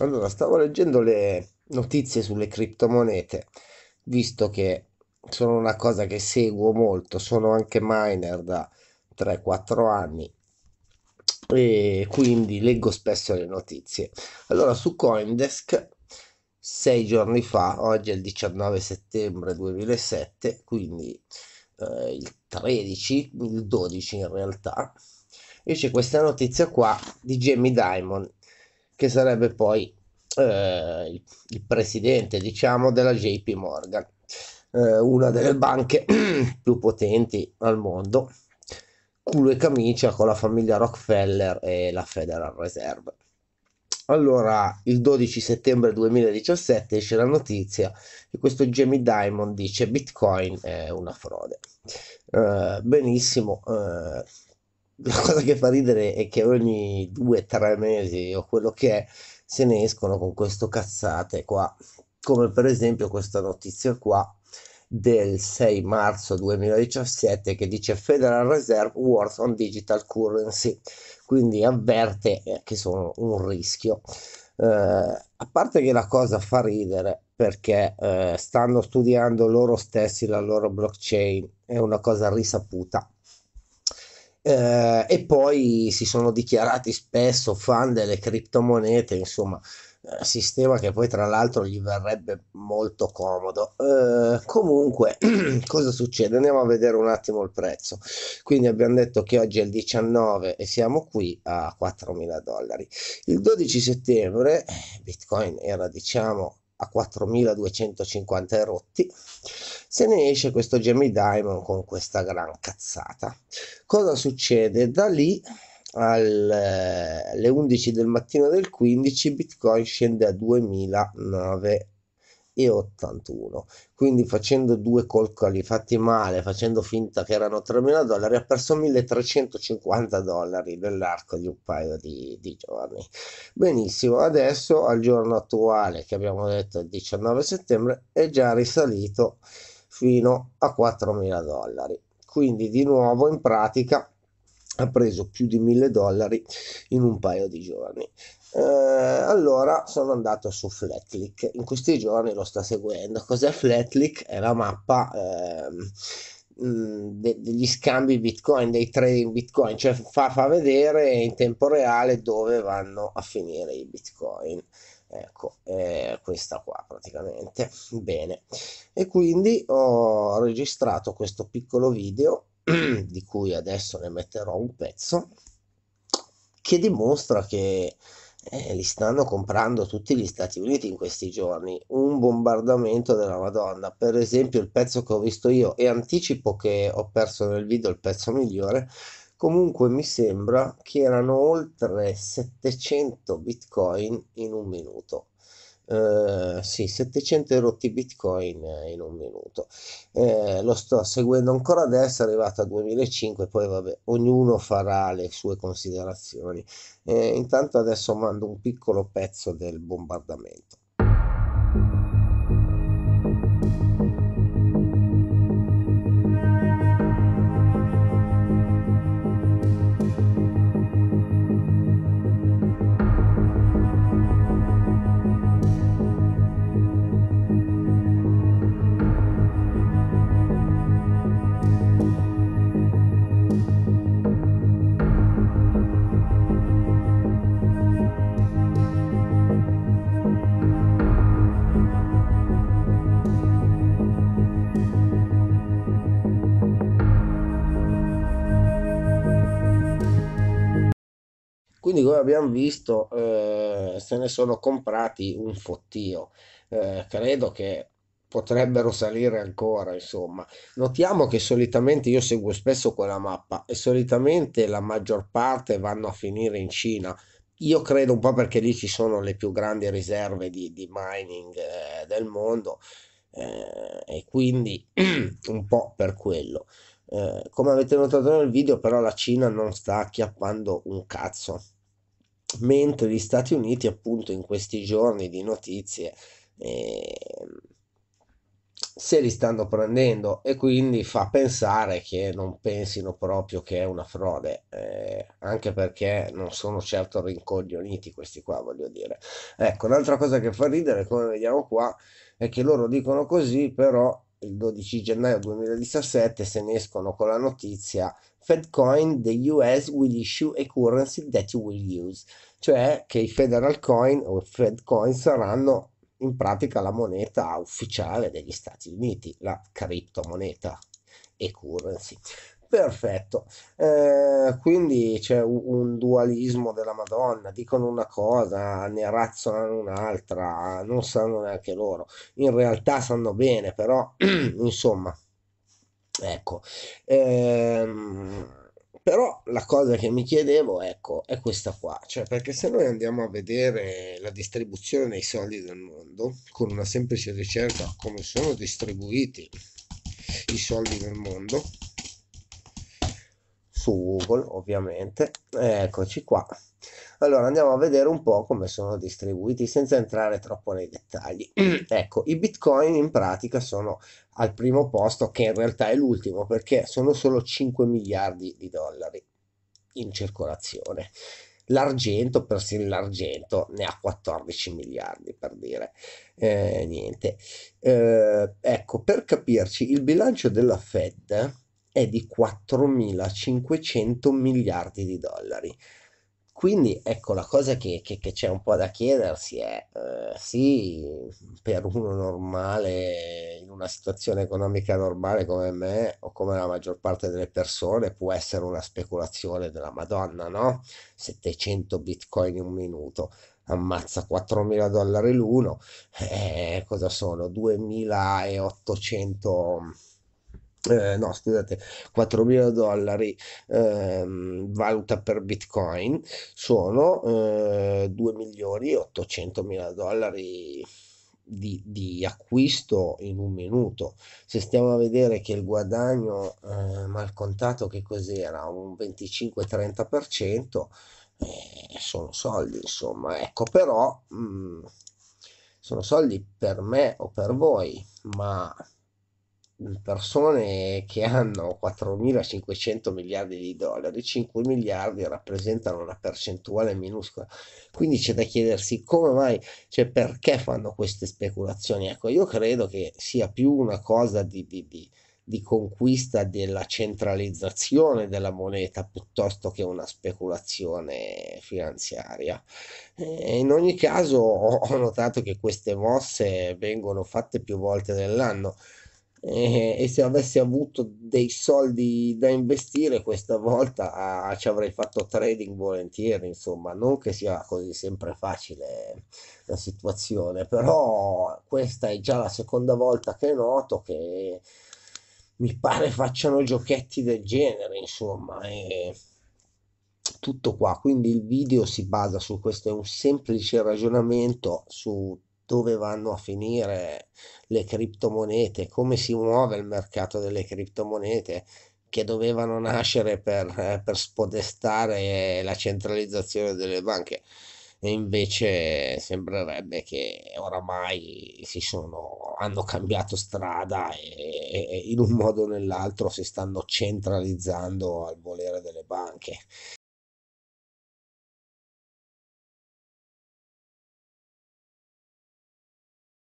Allora, stavo leggendo le notizie sulle criptomonete, visto che sono una cosa che seguo molto, sono anche miner da 3-4 anni e quindi leggo spesso le notizie. Allora, su Coindesk, sei giorni fa, oggi è il 19 settembre 2007, quindi eh, il 13, il 12 in realtà, e questa notizia qua di Jamie Dimon, che sarebbe poi eh, il, presidente diciamo della JP Morgan, eh, una delle banche più potenti al mondo, culo e camicia con la famiglia Rockefeller e la Federal Reserve. Allora, il 12 settembre 2017 esce la notizia che questo Jamie Dimon dice Bitcoin è una frode. Eh, benissimo, eh, la cosa che fa ridere è che ogni 2-3 mesi o quello che è se ne escono con questo cazzate qua, come per esempio questa notizia qua del 6 marzo 2017 che dice Federal Reserve Wars on Digital Currency, quindi avverte che sono un rischio. Eh, a parte che la cosa fa ridere perché eh, stanno studiando loro stessi la loro blockchain, è una cosa risaputa eh, e poi si sono dichiarati spesso fan delle criptomonete, insomma, eh, sistema che poi tra l'altro gli verrebbe molto comodo. Eh, comunque, cosa succede? Andiamo a vedere un attimo il prezzo. Quindi abbiamo detto che oggi è il 19 e siamo qui a 4.000 dollari. Il 12 settembre eh, Bitcoin era diciamo a 4.250 erotti, se ne esce questo Jamie Diamond con questa gran cazzata. Cosa succede? Da lì alle eh, 11 del mattino del 15 Bitcoin scende a 2009 e 81. Quindi facendo due colcoli fatti male, facendo finta che erano 3.000 dollari, ha perso 1.350 dollari nell'arco di un paio di, di, giorni. Benissimo, adesso al giorno attuale, che abbiamo detto il 19 settembre, è già risalito fino a 4.000 dollari. Quindi di nuovo in pratica ha preso più di 1000 dollari in un paio di giorni. Eh, allora sono andato su Flatlick, in questi giorni lo sta seguendo. Cos'è Flatlick? È la mappa eh, de- degli scambi bitcoin, dei trading bitcoin, cioè fa-, fa vedere in tempo reale dove vanno a finire i bitcoin ecco eh, questa qua praticamente bene e quindi ho registrato questo piccolo video di cui adesso ne metterò un pezzo, che dimostra che eh, li stanno comprando tutti gli Stati Uniti in questi giorni. Un bombardamento della Madonna. Per esempio, il pezzo che ho visto io, e anticipo che ho perso nel video il pezzo migliore. Comunque mi sembra che erano oltre 700 bitcoin in un minuto. Eh, sì, 700 rotti bitcoin in un minuto. Eh, lo sto seguendo ancora adesso, è arrivato a 2005, poi vabbè, ognuno farà le sue considerazioni. Eh, intanto adesso mando un piccolo pezzo del bombardamento. Quindi, come abbiamo visto, eh, se ne sono comprati un fottio. Eh, credo che potrebbero salire ancora, insomma. Notiamo che solitamente io seguo spesso quella mappa e solitamente la maggior parte vanno a finire in Cina. Io credo un po' perché lì ci sono le più grandi riserve di, di mining eh, del mondo eh, e quindi un po' per quello. Eh, come avete notato nel video, però la Cina non sta acchiappando un cazzo mentre gli Stati Uniti appunto in questi giorni di notizie eh, se li stanno prendendo e quindi fa pensare che non pensino proprio che è una frode, eh, anche perché non sono certo rincoglioniti questi qua, voglio dire. Ecco, un'altra cosa che fa ridere, come vediamo qua, è che loro dicono così, però il 12 gennaio 2017 se ne escono con la notizia Fedcoin the US will issue a currency that you will use, cioè che i federal coin o Fedcoin saranno in pratica la moneta ufficiale degli Stati Uniti, la criptomoneta e currency perfetto. Eh, quindi c'è un dualismo della Madonna, dicono una cosa, ne razzolano un'altra, non sanno neanche loro. In realtà sanno bene, però insomma, ecco. Ehm, però la cosa che mi chiedevo ecco, è questa qua, cioè perché se noi andiamo a vedere la distribuzione dei soldi del mondo con una semplice ricerca come sono distribuiti i soldi nel mondo, su Google ovviamente eccoci qua allora andiamo a vedere un po' come sono distribuiti senza entrare troppo nei dettagli ecco i bitcoin in pratica sono al primo posto che in realtà è l'ultimo perché sono solo 5 miliardi di dollari in circolazione l'argento, persino l'argento ne ha 14 miliardi per dire eh, niente. Eh, ecco, per capirci, il bilancio della Fed è di 4.500 miliardi di dollari. Quindi ecco la cosa che, che, che c'è un po' da chiedersi è, eh, sì, per uno normale, in una situazione economica normale come me o come la maggior parte delle persone, può essere una speculazione della Madonna, no? 700 bitcoin in un minuto, ammazza 4.000 dollari l'uno, eh, cosa sono? 2.800 eh, no scusate 4.000 dollari ehm, valuta per bitcoin sono eh, 2 milioni 800 mila dollari di, di, acquisto in un minuto se stiamo a vedere che il guadagno eh, mal contato che cos'era un 25-30 per eh, sono soldi insomma ecco però mh, mm, sono soldi per me o per voi ma persone che hanno 4.500 miliardi di dollari, 5 miliardi rappresentano una percentuale minuscola. Quindi c'è da chiedersi come mai, cioè perché fanno queste speculazioni. Ecco, io credo che sia più una cosa di, di, di, di conquista della centralizzazione della moneta piuttosto che una speculazione finanziaria. E in ogni caso ho notato che queste mosse vengono fatte più volte nell'anno eh, e, se avessi avuto dei soldi da investire questa volta ah, ci avrei fatto trading volentieri insomma non che sia così sempre facile la situazione però questa è già la seconda volta che noto che mi pare facciano giochetti del genere insomma e tutto qua quindi il video si basa su questo è un semplice ragionamento su dove vanno a finire le criptomonete, come si muove il mercato delle criptomonete che dovevano nascere per, eh, per spodestare la centralizzazione delle banche e invece sembrerebbe che oramai si sono, hanno cambiato strada e, e in un modo o nell'altro si stanno centralizzando al volere delle banche.